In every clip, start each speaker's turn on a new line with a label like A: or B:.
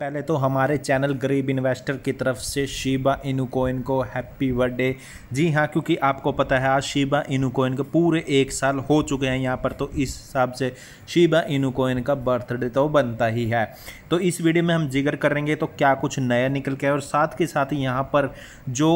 A: पहले तो हमारे चैनल गरीब इन्वेस्टर की तरफ से शिबा इनुकोइन को हैप्पी बर्थडे जी हाँ क्योंकि आपको पता है आज शिबा इनुकोइन के पूरे एक साल हो चुके हैं यहाँ पर तो इस हिसाब से शिबा इनुकोइन का बर्थडे तो बनता ही है तो इस वीडियो में हम जिक्र करेंगे तो क्या कुछ नया निकल के और साथ के साथ यहाँ पर जो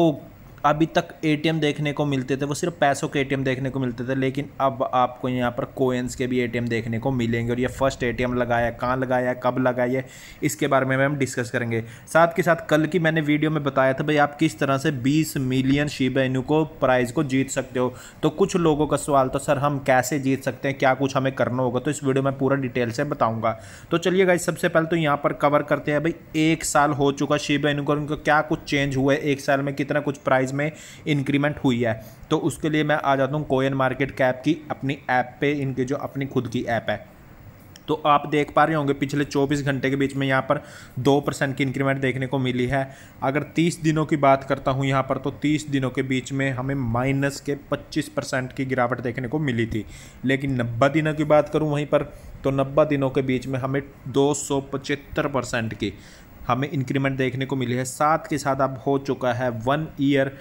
A: अभी तक ए देखने को मिलते थे वो सिर्फ पैसों के ए देखने को मिलते थे लेकिन अब आपको यहाँ पर कोयंस के भी ए देखने को मिलेंगे और ये फर्स्ट एम लगाया कहाँ लगाया कब लगाया इसके बारे में हम डिस्कस करेंगे साथ के साथ कल की मैंने वीडियो में बताया था भाई आप किस तरह से बीस मिलियन शिबा इनू को प्राइज़ को जीत सकते हो तो कुछ लोगों का सवाल तो सर हम कैसे जीत सकते हैं क्या कुछ हमें करना होगा तो इस वीडियो में पूरा डिटेल से बताऊँगा तो चलिए गाई सबसे पहले तो यहाँ पर कवर करते हैं भाई एक साल हो चुका शिबा इनू को क्या कुछ चेंज हुआ है एक साल में कितना कुछ प्राइज़ प्राइस में इंक्रीमेंट हुई है तो उसके लिए मैं आ जाता हूँ कोयन मार्केट कैप की अपनी ऐप पे इनकी जो अपनी खुद की ऐप है तो आप देख पा रहे होंगे पिछले 24 घंटे के बीच में यहाँ पर 2 परसेंट की इंक्रीमेंट देखने को मिली है अगर 30 दिनों की बात करता हूँ यहाँ पर तो 30 दिनों के बीच में हमें माइनस के 25 परसेंट की गिरावट देखने को मिली थी लेकिन 90 दिनों की बात करूँ वहीं पर तो 90 दिनों के बीच में हमें दो परसेंट की हमें इंक्रीमेंट देखने को मिली है साथ के साथ अब हो चुका है वन ईयर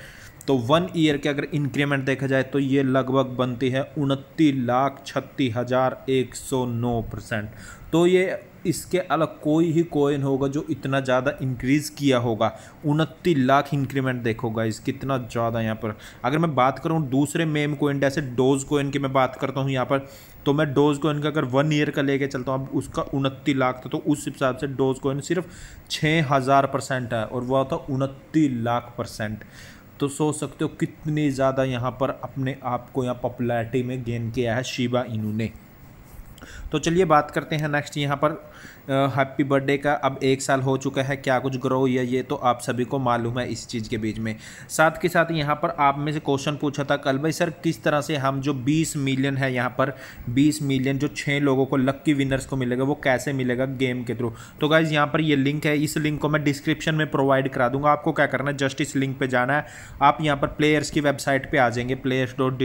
A: तो वन ईयर के अगर इंक्रीमेंट देखा जाए तो ये लगभग बनती है उनतीस लाख छत्तीस हज़ार एक सौ नौ परसेंट तो ये इसके अलग कोई ही कोइन होगा जो इतना ज़्यादा इंक्रीज़ किया होगा उनतीस लाख इंक्रीमेंट देखोगा इस कितना ज़्यादा यहाँ पर अगर मैं बात करूँ दूसरे मेम कोइन जैसे डोज कोइन की मैं बात करता हूँ यहाँ पर तो मैं डोज कोइन का अगर वन ईयर का लेके चलता हूँ अब उसका उनतीस लाख था तो उस हिसाब से डोज कोइन सिर्फ छः हज़ार परसेंट है और वह था उनतीस लाख परसेंट तो सोच सकते हो कितने ज़्यादा यहाँ पर अपने आप को यहाँ पॉपुलैरिटी में गेन किया है शिबा इनू ने तो चलिए बात करते हैं नेक्स्ट यहाँ पर हैप्पी बर्थडे का अब एक साल हो चुका है क्या कुछ ग्रो हुई है ये तो आप सभी को मालूम है इस चीज़ के बीच में साथ के साथ यहाँ पर आप में से क्वेश्चन पूछा था कल भाई सर किस तरह से हम जो 20 मिलियन है यहाँ पर 20 मिलियन जो छः लोगों को लक्की विनर्स को मिलेगा वो कैसे मिलेगा गेम के थ्रू तो गाइज़ यहाँ पर ये लिंक है इस लिंक को मैं डिस्क्रिप्शन में प्रोवाइड करा दूंगा आपको क्या करना है जस्ट इस लिंक पर जाना है आप यहाँ पर प्लेयर्स की वेबसाइट पर आ जाएंगे प्लेयर्स डॉट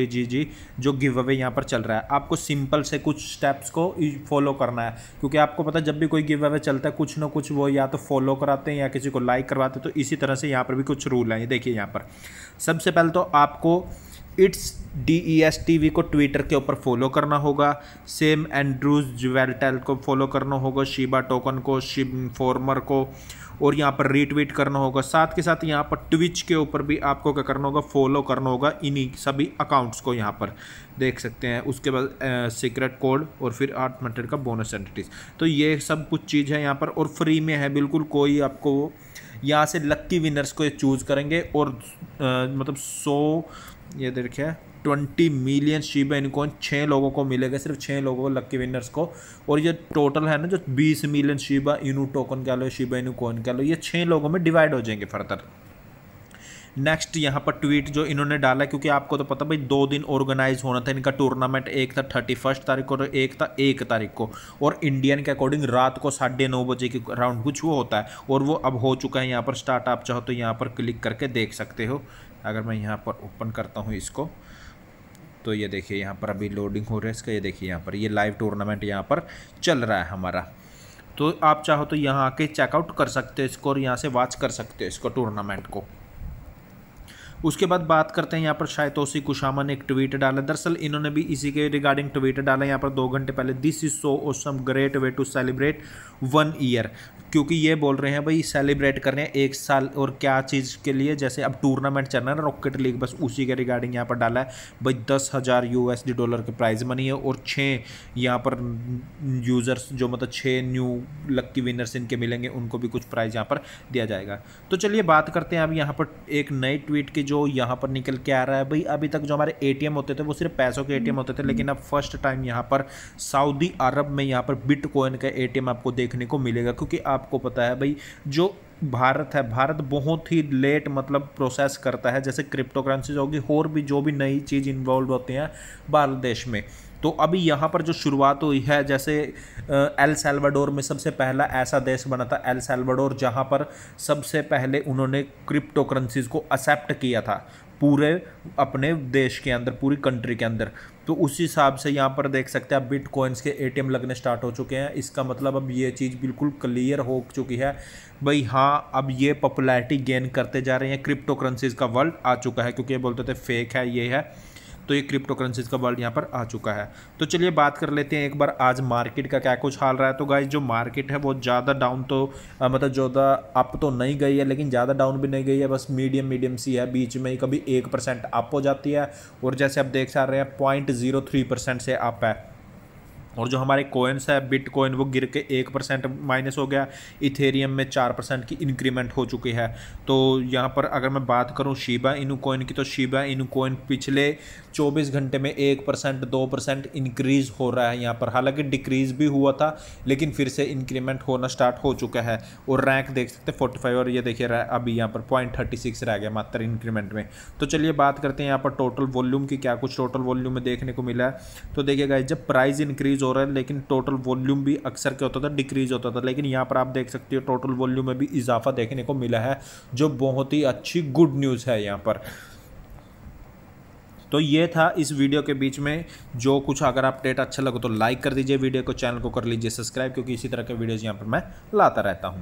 A: जो गिव अवे यहाँ पर चल रहा है आपको सिंपल से कुछ स्टेप्स स्टेप्स को फॉलो करना है क्योंकि आपको पता है जब भी कोई गिव अवे चलता है कुछ ना कुछ वो या तो फॉलो कराते हैं या किसी को लाइक करवाते हैं तो इसी तरह से यहाँ पर भी कुछ रूल हैं देखिए यहाँ पर सबसे पहले तो आपको it's D E S T V को ट्विटर के ऊपर फॉलो करना होगा सेम एंड्रूज ज्वेलटेल को फॉलो करना होगा शिबा टोकन को शिब फॉर्मर को और यहाँ पर रीट्वीट करना होगा साथ के साथ यहाँ पर ट्विच के ऊपर भी आपको क्या करना होगा फॉलो करना होगा इन्हीं सभी अकाउंट्स को यहाँ पर देख सकते हैं उसके बाद सीक्रेट कोड और फिर आठ हंड्रेड का बोनस एंटिटीज़ तो ये सब कुछ चीज़ है यहाँ पर और फ्री में है बिल्कुल कोई आपको यहाँ से लक्की विनर्स को चूज़ करेंगे और आ, मतलब सौ ये देखिए ट्वेंटी मिलियन है इनको छः लोगों को मिलेगा सिर्फ छः लोगों को लक्की विनर्स को और ये टोटल है ना जो बीस मिलियन है इनू टोकन कह लो शिप इनू कॉइन कह लो ये छः लोगों में डिवाइड हो जाएंगे फर्दर नेक्स्ट यहाँ पर ट्वीट जो इन्होंने डाला क्योंकि आपको तो पता भाई दो दिन ऑर्गेनाइज होना था इनका टूर्नामेंट एक था थर्टी फर्स्ट तारीख को और एक था एक तारीख को और इंडियन के अकॉर्डिंग रात को साढ़े नौ बजे के राउंड कुछ वो होता है और वो अब हो चुका है यहाँ पर स्टार्ट आप चाहो तो यहाँ पर क्लिक करके देख सकते हो अगर मैं यहाँ पर ओपन करता हूँ इसको तो ये देखिए यहाँ पर अभी लोडिंग हो रहा है इसका ये देखिए यहाँ पर ये लाइव टूर्नामेंट यहाँ पर चल रहा है हमारा तो आप चाहो तो यहाँ आके चेकआउट कर सकते हो इसको और यहाँ से वॉच कर सकते हो इसको टूर्नामेंट को उसके बाद बात करते हैं यहाँ पर शायद तोसी कुशामा ने एक ट्वीट डाला दरअसल इन्होंने भी इसी के रिगार्डिंग ट्वीट डाला यहाँ पर दो घंटे पहले this is so awesome great way to celebrate one year क्योंकि ये बोल रहे हैं भाई सेलिब्रेट कर रहे हैं एक साल और क्या चीज़ के लिए जैसे अब टूर्नामेंट चल रहा है ना रॉकेट लीग बस उसी के रिगार्डिंग यहाँ पर डाला है भाई दस हज़ार यू डॉलर के प्राइज़ मनी है और छः यहाँ पर यूज़र्स जो मतलब छः न्यू लक्की विनर्स इनके मिलेंगे उनको भी कुछ प्राइज़ यहाँ पर दिया जाएगा तो चलिए बात करते हैं अब यहाँ पर एक नए ट्वीट की जो यहाँ पर निकल के आ रहा है भाई अभी तक जो हमारे ए होते थे वो सिर्फ पैसों के ए होते थे हम्म। लेकिन अब फर्स्ट टाइम यहाँ पर सऊदी अरब में यहाँ पर बिटकॉइन का ए आपको देखने को मिलेगा क्योंकि आपको पता है भाई जो भारत है भारत बहुत ही लेट मतलब प्रोसेस करता है जैसे क्रिप्टो करेंसीज होगी और भी जो भी नई चीज़ इन्वॉल्व होती हैं भारत देश में तो अभी यहाँ पर जो शुरुआत हुई है जैसे एल सेल्वाडोर में सबसे पहला ऐसा देश बना था एल सेल्वाडोर जहाँ पर सबसे पहले उन्होंने क्रिप्टो करेंसीज को एक्सेप्ट किया था पूरे अपने देश के अंदर पूरी कंट्री के अंदर तो उस हिसाब से यहाँ पर देख सकते हैं आप बिटकॉइंस के एटीएम लगने स्टार्ट हो चुके हैं इसका मतलब अब ये चीज़ बिल्कुल क्लियर हो चुकी है भाई हाँ अब ये पॉपुलैरिटी गेन करते जा रहे हैं क्रिप्टो करेंसीज का वर्ल्ड आ चुका है क्योंकि ये बोलते थे फेक है ये है तो ये क्रिप्टो करेंसीज का वर्ल्ड यहाँ पर आ चुका है तो चलिए बात कर लेते हैं एक बार आज मार्केट का क्या कुछ हाल रहा है तो गाइज जो मार्केट है वो ज़्यादा डाउन तो मतलब ज़्यादा अप तो नहीं गई है लेकिन ज़्यादा डाउन भी नहीं गई है बस मीडियम मीडियम सी है बीच में ही कभी एक परसेंट अप हो जाती है और जैसे आप देख सकते हैं पॉइंट जीरो थ्री परसेंट से अप है और जो हमारे कोइंस है बिट वो गिर के एक परसेंट माइनस हो गया इथेरियम में चार परसेंट की इंक्रीमेंट हो चुकी है तो यहाँ पर अगर मैं बात करूँ शीबा इनू कोइन की तो शीबा इनू कोइन पिछले 24 घंटे में एक परसेंट दो परसेंट इंक्रीज़ हो रहा है यहाँ पर हालांकि डिक्रीज़ भी हुआ था लेकिन फिर से इंक्रीमेंट होना स्टार्ट हो चुका है और रैंक देख सकते हैं फोर्टी और ये देखिए अभी यहाँ पर पॉइंट थर्टी सिक्स रह गया मात्र इंक्रीमेंट में तो चलिए बात करते हैं यहाँ पर टोटल वॉल्यूम की क्या कुछ टोटल वॉल्यूम में देखने को मिला है तो देखिएगा जब प्राइस इंक्रीज़ हो रहा है लेकिन टोटल वॉल्यूम भी अक्सर क्या होता था डिक्रीज होता था लेकिन यहाँ पर आप देख सकते हो टोटल वॉल्यूम में भी इजाफा देखने को मिला है जो बहुत ही अच्छी गुड न्यूज़ है यहाँ पर तो ये था इस वीडियो के बीच में जो कुछ अगर अपडेट अच्छा लगे तो लाइक कर दीजिए वीडियो को चैनल को कर लीजिए सब्सक्राइब क्योंकि इसी तरह के वीडियोज़ यहाँ पर मैं लाता रहता हूँ